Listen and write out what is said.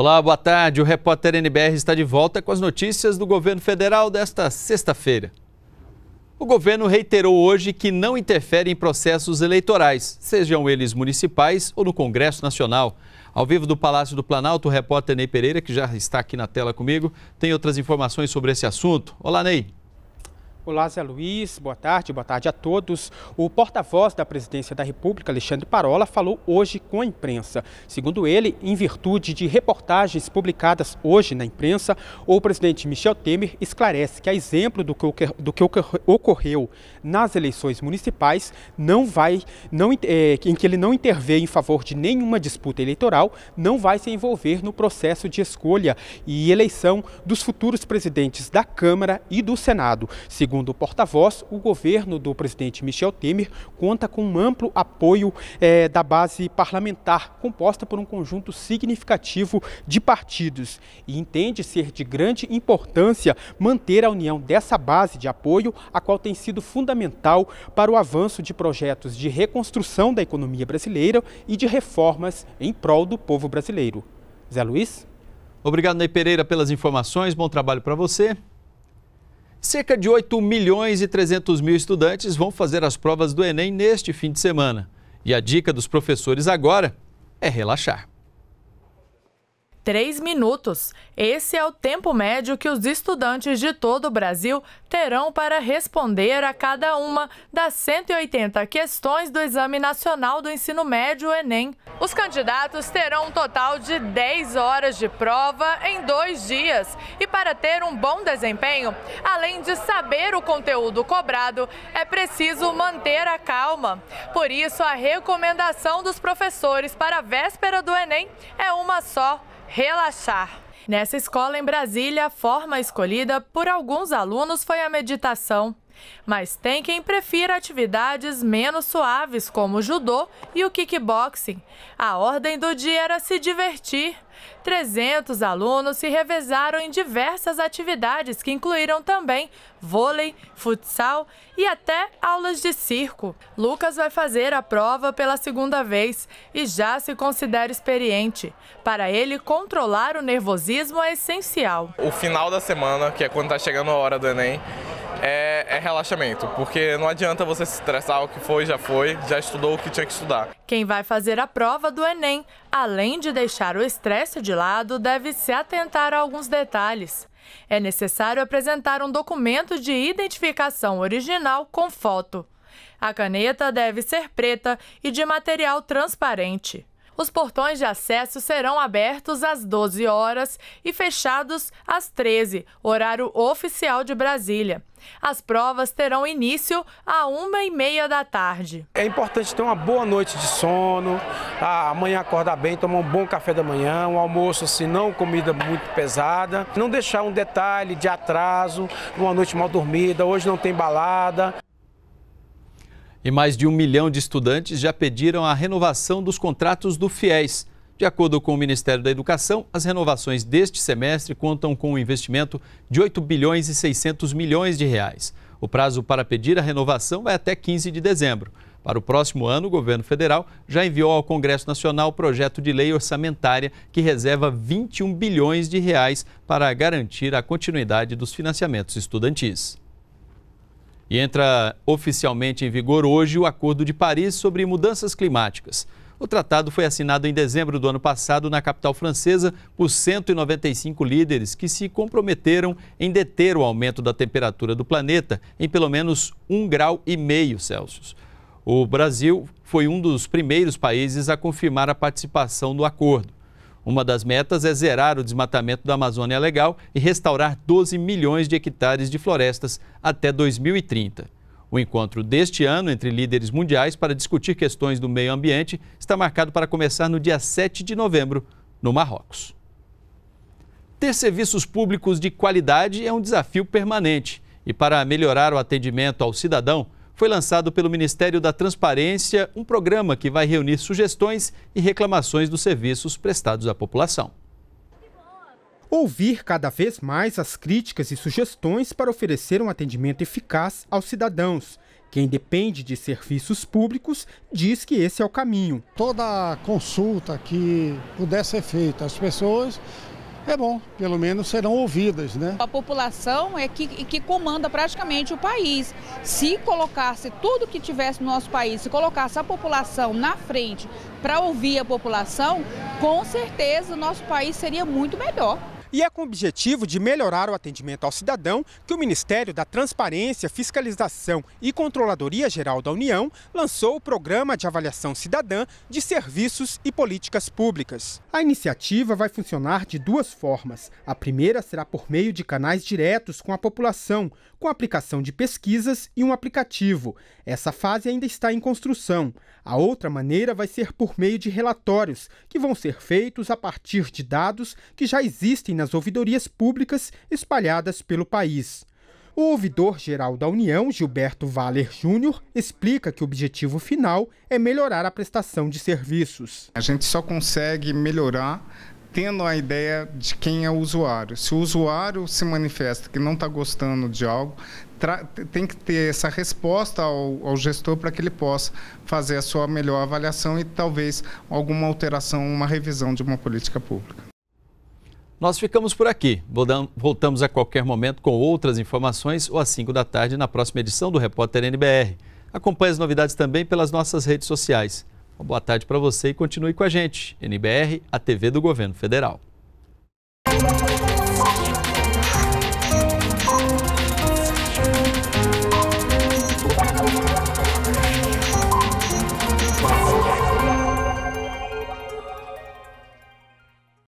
Olá, boa tarde. O repórter NBR está de volta com as notícias do governo federal desta sexta-feira. O governo reiterou hoje que não interfere em processos eleitorais, sejam eles municipais ou no Congresso Nacional. Ao vivo do Palácio do Planalto, o repórter Ney Pereira, que já está aqui na tela comigo, tem outras informações sobre esse assunto. Olá, Ney. Olá, Zé Luiz. Boa tarde, boa tarde a todos. O porta-voz da Presidência da República, Alexandre Parola, falou hoje com a imprensa. Segundo ele, em virtude de reportagens publicadas hoje na imprensa, o presidente Michel Temer esclarece que, a exemplo do que, do que ocorreu nas eleições municipais, não vai, não, é, em que ele não interveio em favor de nenhuma disputa eleitoral, não vai se envolver no processo de escolha e eleição dos futuros presidentes da Câmara e do Senado. Segundo Segundo o porta-voz, o governo do presidente Michel Temer conta com um amplo apoio eh, da base parlamentar, composta por um conjunto significativo de partidos, e entende ser de grande importância manter a união dessa base de apoio, a qual tem sido fundamental para o avanço de projetos de reconstrução da economia brasileira e de reformas em prol do povo brasileiro. Zé Luiz? Obrigado, Ney Pereira, pelas informações. Bom trabalho para você. Cerca de 8 milhões e 300 mil estudantes vão fazer as provas do Enem neste fim de semana. E a dica dos professores agora é relaxar. 3 minutos. Esse é o tempo médio que os estudantes de todo o Brasil terão para responder a cada uma das 180 questões do Exame Nacional do Ensino Médio Enem. Os candidatos terão um total de 10 horas de prova em dois dias. E para ter um bom desempenho, além de saber o conteúdo cobrado, é preciso manter a calma. Por isso, a recomendação dos professores para a véspera do Enem é uma só relaxar. Nessa escola em Brasília, a forma escolhida por alguns alunos foi a meditação. Mas tem quem prefira atividades menos suaves, como o judô e o kickboxing. A ordem do dia era se divertir. 300 alunos se revezaram em diversas atividades que incluíram também vôlei, futsal e até aulas de circo. Lucas vai fazer a prova pela segunda vez e já se considera experiente. Para ele, controlar o nervosismo é essencial. O final da semana, que é quando está chegando a hora do Enem, é, é relaxamento, porque não adianta você se estressar, o que foi já foi, já estudou o que tinha que estudar. Quem vai fazer a prova do Enem, além de deixar o estresse de lado, deve se atentar a alguns detalhes. É necessário apresentar um documento de identificação original com foto. A caneta deve ser preta e de material transparente. Os portões de acesso serão abertos às 12 horas e fechados às 13, horário oficial de Brasília. As provas terão início à uma e meia da tarde. É importante ter uma boa noite de sono, ah, amanhã acordar bem, tomar um bom café da manhã, um almoço assim, não comida muito pesada, não deixar um detalhe de atraso, uma noite mal dormida, hoje não tem balada e mais de um milhão de estudantes já pediram a renovação dos contratos do FIES. De acordo com o Ministério da Educação, as renovações deste semestre contam com um investimento de 8 bilhões e 600 milhões de reais. O prazo para pedir a renovação vai é até 15 de dezembro. Para o próximo ano, o governo federal já enviou ao Congresso Nacional o projeto de lei orçamentária que reserva 21 bilhões de reais para garantir a continuidade dos financiamentos estudantis. E entra oficialmente em vigor hoje o Acordo de Paris sobre Mudanças Climáticas. O tratado foi assinado em dezembro do ano passado na capital francesa por 195 líderes que se comprometeram em deter o aumento da temperatura do planeta em pelo menos 1,5 grau Celsius. O Brasil foi um dos primeiros países a confirmar a participação no acordo. Uma das metas é zerar o desmatamento da Amazônia Legal e restaurar 12 milhões de hectares de florestas até 2030. O encontro deste ano entre líderes mundiais para discutir questões do meio ambiente está marcado para começar no dia 7 de novembro, no Marrocos. Ter serviços públicos de qualidade é um desafio permanente e, para melhorar o atendimento ao cidadão, foi lançado pelo Ministério da Transparência um programa que vai reunir sugestões e reclamações dos serviços prestados à população. Ouvir cada vez mais as críticas e sugestões para oferecer um atendimento eficaz aos cidadãos. Quem depende de serviços públicos diz que esse é o caminho. Toda consulta que pudesse ser feita às pessoas é bom, pelo menos serão ouvidas, né? A população é que, que comanda praticamente o país. Se colocasse tudo que tivesse no nosso país, se colocasse a população na frente para ouvir a população, com certeza o nosso país seria muito melhor. E é com o objetivo de melhorar o atendimento ao cidadão que o Ministério da Transparência, Fiscalização e Controladoria Geral da União lançou o Programa de Avaliação Cidadã de Serviços e Políticas Públicas. A iniciativa vai funcionar de duas formas. A primeira será por meio de canais diretos com a população, com aplicação de pesquisas e um aplicativo. Essa fase ainda está em construção. A outra maneira vai ser por meio de relatórios, que vão ser feitos a partir de dados que já existem nas ouvidorias públicas espalhadas pelo país. O ouvidor-geral da União, Gilberto Valer Júnior, explica que o objetivo final é melhorar a prestação de serviços. A gente só consegue melhorar tendo a ideia de quem é o usuário. Se o usuário se manifesta que não está gostando de algo, tem que ter essa resposta ao, ao gestor para que ele possa fazer a sua melhor avaliação e talvez alguma alteração, uma revisão de uma política pública. Nós ficamos por aqui. Voltamos a qualquer momento com outras informações ou às 5 da tarde na próxima edição do Repórter NBR. Acompanhe as novidades também pelas nossas redes sociais. Uma boa tarde para você e continue com a gente. NBR, a TV do Governo Federal.